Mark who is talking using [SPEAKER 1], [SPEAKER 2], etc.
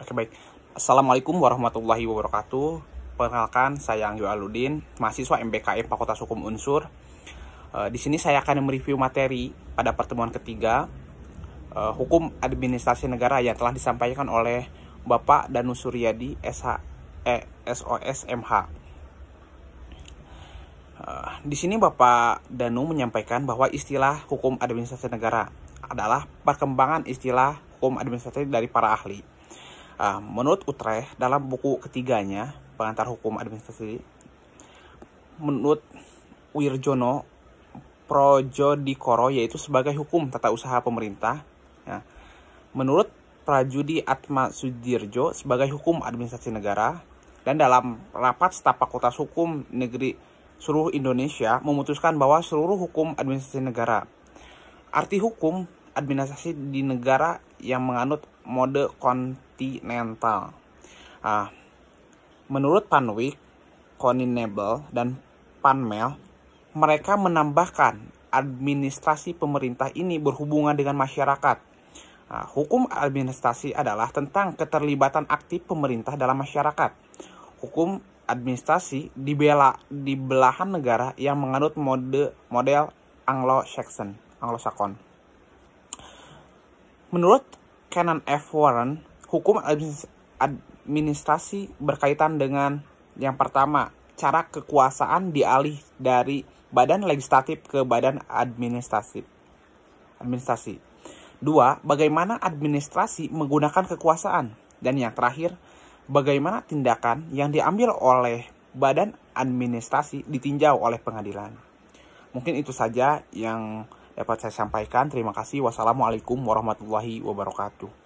[SPEAKER 1] Oke baik. Assalamualaikum warahmatullahi wabarakatuh. Perkenalkan saya Anggio Aludin, mahasiswa MBKM Fakultas Hukum Unsur. Eh, di sini saya akan mereview materi pada pertemuan ketiga eh, Hukum Administrasi Negara yang telah disampaikan oleh Bapak Danu Suryadi SH eh, SOS MH. Eh, di sini Bapak Danu menyampaikan bahwa istilah hukum administrasi negara adalah perkembangan istilah hukum administrasi dari para ahli Uh, menurut Utrecht, dalam buku ketiganya, Pengantar Hukum Administrasi, menurut Wirjono, projo dikoro yaitu sebagai hukum tata usaha pemerintah. Ya. Menurut Prajudi Atma Sudirjo sebagai hukum administrasi negara dan dalam rapat staf Fakultas Hukum Negeri seluruh Indonesia memutuskan bahwa seluruh hukum administrasi negara arti hukum administrasi di negara yang menganut mode kon kontinental. Ah, menurut Panwick, Conin Nebel, dan Panmel, mereka menambahkan administrasi pemerintah ini berhubungan dengan masyarakat. Nah, hukum administrasi adalah tentang keterlibatan aktif pemerintah dalam masyarakat. Hukum administrasi dibela di belahan negara yang menganut mode model Anglo-Saxon, anglo Menurut Canon F. Warren, hukum administrasi berkaitan dengan yang pertama, cara kekuasaan dialih dari badan legislatif ke badan administratif. Administrasi. Dua, bagaimana administrasi menggunakan kekuasaan. Dan yang terakhir, bagaimana tindakan yang diambil oleh badan administrasi ditinjau oleh pengadilan. Mungkin itu saja yang dapat saya sampaikan. Terima kasih. Wassalamualaikum warahmatullahi wabarakatuh.